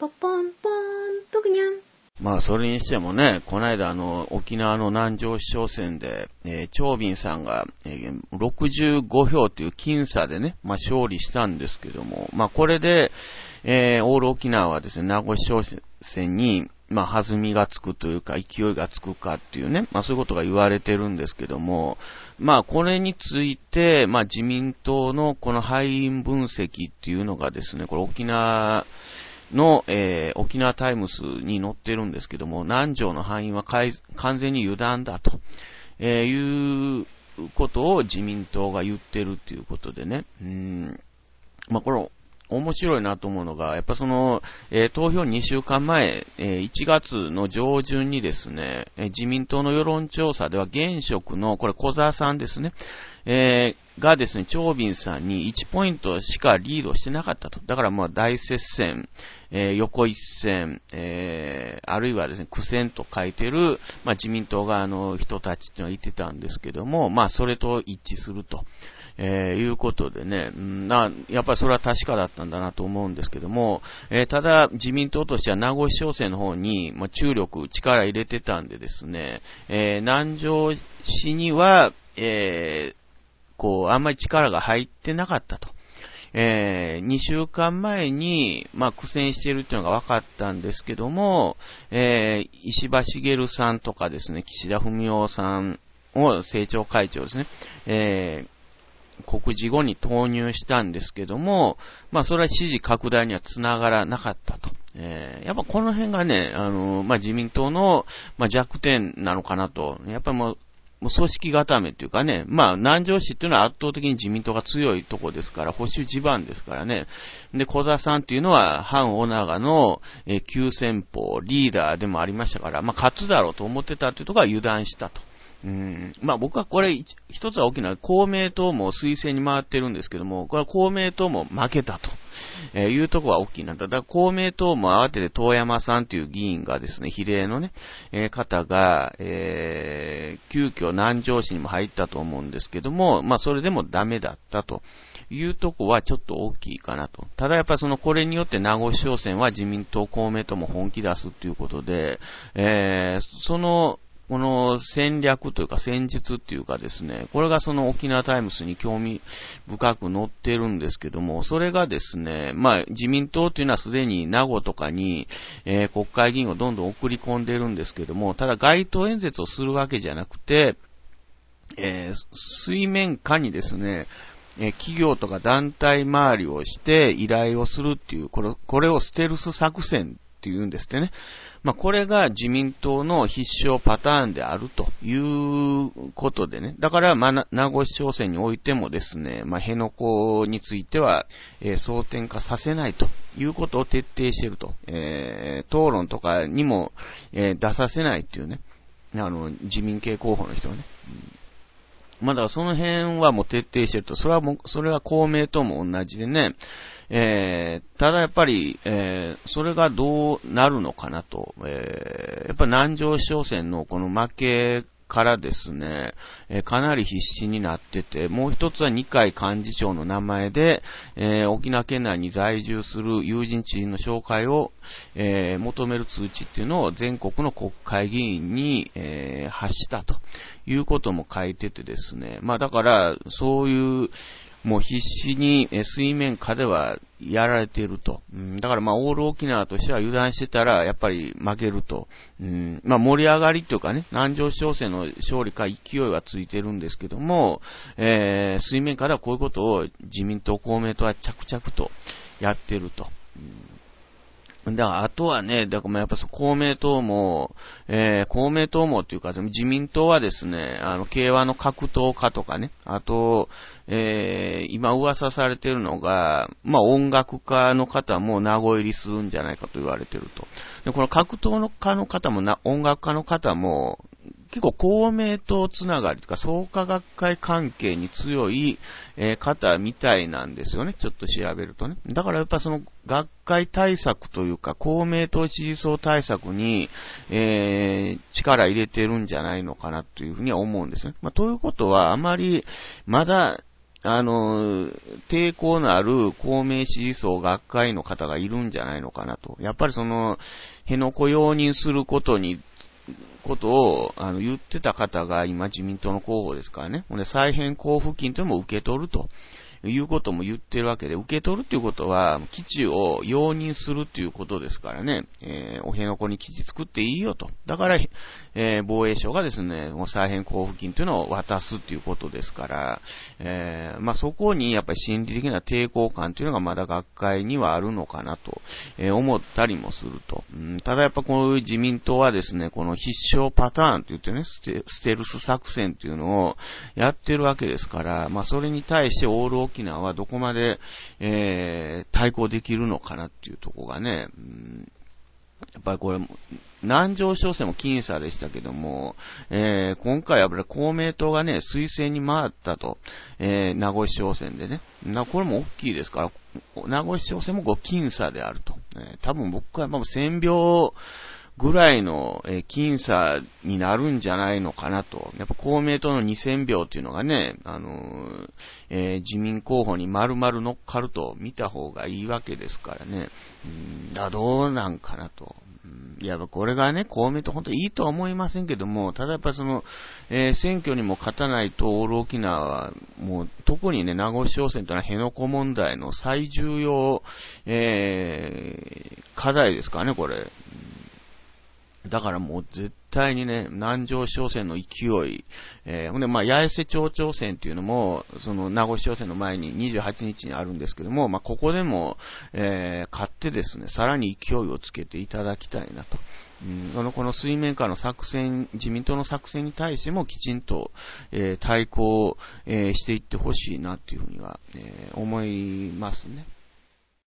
ポポンポン、ぷくにゃん。まあ、それにしてもね、この間、あの、沖縄の南城市長選で、えー、長敏さんが、えー、65票という僅差でね、まあ、勝利したんですけども、まあ、これで、えー、オール沖縄はですね、名護市長選に、まあ、弾みがつくというか、勢いがつくかっていうね、まあ、そういうことが言われてるんですけども、まあ、これについて、まあ、自民党のこの敗因分析っていうのがですね、これ沖縄、の、えー、沖縄タイムスに載ってるんですけども、南条の範囲は完全に油断だと、えー、いうことを自民党が言ってるっていうことでね、うん、まあ、これ、面白いなと思うのが、やっぱその、えー、投票2週間前、えー、1月の上旬にですね、えー、自民党の世論調査では現職の、これ小沢さんですね、えーがですね、チョービンさんに1ポイントしかリードしてなかったと。だからまあ大接戦、えー、横一線、えー、あるいはですね、苦戦と書いてる、まあ自民党側の人たちっていうのは言ってたんですけども、まあそれと一致すると。えー、いうことでね、うんな、やっぱりそれは確かだったんだなと思うんですけども、えー、ただ自民党としては名護市商選の方に、まあ、注力、力入れてたんでですね、えー、南城市には、えー、こう、あんまり力が入ってなかったと。えー、2週間前に、まあ、苦戦しているというのが分かったんですけども、えー、石破茂さんとかですね、岸田文雄さんを政調会長ですね、えー、告示後に投入したんですけども、まあ、それは支持拡大にはつながらなかったと。えー、やっぱこの辺がね、あのまあ、自民党の、まあ、弱点なのかなと。やっぱりもう、もう組織固めというかね、まあ、南城市っていうのは圧倒的に自民党が強いとこですから、保守地盤ですからね。で、小沢さんっていうのは、反尾長の、え急先鋒、リーダーでもありましたから、まあ、勝つだろうと思ってたというところは油断したと。うんまあ、僕はこれ、一つは大きな公明党も推薦に回ってるんですけども、これは公明党も負けたと。えー、いうとこは大きいなと。だ公明党も慌てて遠山さんという議員がですね、比例のね、えー、方が、えー、急遽南城市にも入ったと思うんですけども、まあそれでもダメだったと。いうとこはちょっと大きいかなと。ただやっぱそのこれによって名護市長選は自民党公明党も本気出すっていうことで、えー、そのこの戦略というか戦術っていうかですね、これがその沖縄タイムスに興味深く載ってるんですけども、それがですね、まあ自民党というのはすでに名護とかに、えー、国会議員をどんどん送り込んでるんですけども、ただ街頭演説をするわけじゃなくて、えー、水面下にですね、え企業とか団体周りをして依頼をするっていう、これこれをステルス作戦って言うんですってね。まあ、これが自民党の必勝パターンであるということでね。だから、ま名護市長選においてもですね、まあ、辺野古については、えー、争点化させないということを徹底していると。えー、討論とかにも、えー、出させないっていうね。あの、自民系候補の人はね。まだその辺はもう徹底してると。それはもう、それは公明党も同じでね、えー、ただやっぱり、えー、それがどうなるのかなと、えー、やっぱ南城市商船のこの負けからですね、えかなり必死になってて、もう一つは二階幹事長の名前で、え沖縄県内に在住する友人知人の紹介を、え求める通知っていうのを全国の国会議員に、え発したということも書いててですね、まあだから、そういう、もう必死に水面下ではやられていると。うん、だからまあ、オール沖縄としては油断してたら、やっぱり負けると。うん、まあ、盛り上がりというかね、南城商船の勝利か勢いはついてるんですけども、えー、水面下ではこういうことを自民党公明党は着々とやってると。うんだから、あとはね、だからやっぱ公明党も、えー、公明党もっていうか、自民党はですね、あの、慶和の格闘家とかね、あと、えー、今噂されてるのが、まあ、音楽家の方も名残入りするんじゃないかと言われてると。で、この格闘家の方もな、音楽家の方も、結構公明党つながりとか、創価学会関係に強い、えー、方みたいなんですよね。ちょっと調べるとね。だからやっぱその学会対策というか、公明党支持層対策に、えー、力入れてるんじゃないのかなというふうには思うんですね。まあ、ということは、あまり、まだ、あの、抵抗のある公明支持層学会の方がいるんじゃないのかなと。やっぱりその、辺野古容認することにことをあの言ってた方が今自民党の候補ですからね。ほんで、再編交付金というのも受け取ると。いうことも言ってるわけで、受け取るということは、基地を容認するということですからね、えー、お辺野古に基地作っていいよと。だから、えー、防衛省がですね、再編交付金というのを渡すということですから、えー、まあ、そこにやっぱり心理的な抵抗感というのがまだ学会にはあるのかなと、えー、思ったりもすると、うん。ただやっぱこういう自民党はですね、この必勝パターンといってね、ステステルス作戦というのをやってるわけですから、まあ、それに対してオール沖縄はどこまで、えー、対抗できるのかなっていうところがね、うんやっぱりこれ、南城商戦も僅差でしたけども、えー、今回は公明党がね、推薦に回ったと、えー、名護市商戦でね。な、これも大きいですから、名護市商戦も5僅差であると。えー、多分僕はまあ1000ぐらいの、僅差になるんじゃないのかなと。やっぱ公明党の2000票っていうのがね、あのえー、自民候補に丸々乗っかると見た方がいいわけですからね。うん、だどうなんかなと。いや、これがね、公明党本当にいいとは思いませんけども、ただやっぱその、えー、選挙にも勝たないとオール沖縄は、もう特にね、名護市長選というのは辺野古問題の最重要、えー、課題ですからね、これ。だからもう絶対にね、南城商船の勢い、えー、ほんで、まあ、八重瀬町長船っていうのも、その名護市商船の前に28日にあるんですけども、まあ、ここでも、えー、買ってですね、さらに勢いをつけていただきたいなと。うん、そのこの水面下の作戦、自民党の作戦に対してもきちんと、えー、対抗、えー、していってほしいなっていうふうには、えー、思いますね。